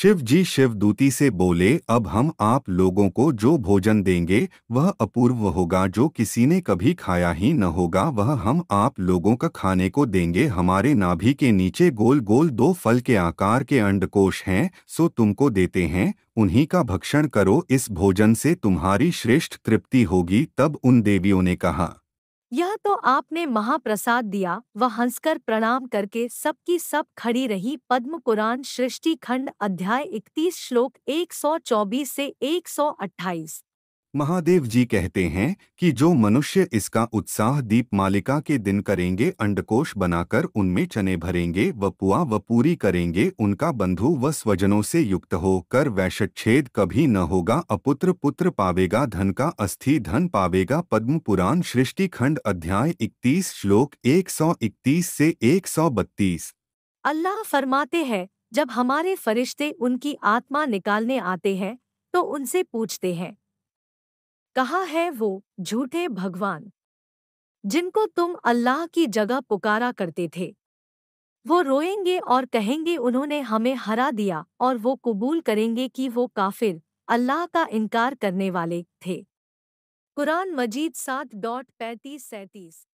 शिव जी दूती से बोले अब हम आप लोगों को जो भोजन देंगे वह अपूर्व होगा जो किसी ने कभी खाया ही न होगा वह हम आप लोगों का खाने को देंगे हमारे नाभि के नीचे गोल गोल दो फल के आकार के अंडकोश हैं सो तुमको देते हैं उन्हीं का भक्षण करो इस भोजन से तुम्हारी श्रेष्ठ तृप्ति होगी तब उन देवियों ने कहा यह तो आपने महाप्रसाद दिया वह हंसकर प्रणाम करके सबकी सब खड़ी रही पद्म पुराण सृष्टि खंड अध्याय इकतीस श्लोक 124 से 128 महादेव जी कहते हैं कि जो मनुष्य इसका उत्साह दीपमालिका के दिन करेंगे अंडकोश बनाकर उनमें चने भरेंगे व पुआ व पूरी करेंगे उनका बंधु व स्वजनों से युक्त हो कर वैश्छेद कभी न होगा अपुत्र पुत्र पावेगा धन का अस्थि धन पावेगा पद्म पुराण सृष्टि खंड अध्याय 31 श्लोक 131 से 132 अल्लाह फरमाते हैं जब हमारे फरिश्ते उनकी आत्मा निकालने आते हैं तो उनसे पूछते हैं कहा है वो झूठे भगवान जिनको तुम अल्लाह की जगह पुकारा करते थे वो रोएंगे और कहेंगे उन्होंने हमें हरा दिया और वो कबूल करेंगे कि वो काफिर अल्लाह का इनकार करने वाले थे कुरान मजीद सात डॉट पैंतीस सैंतीस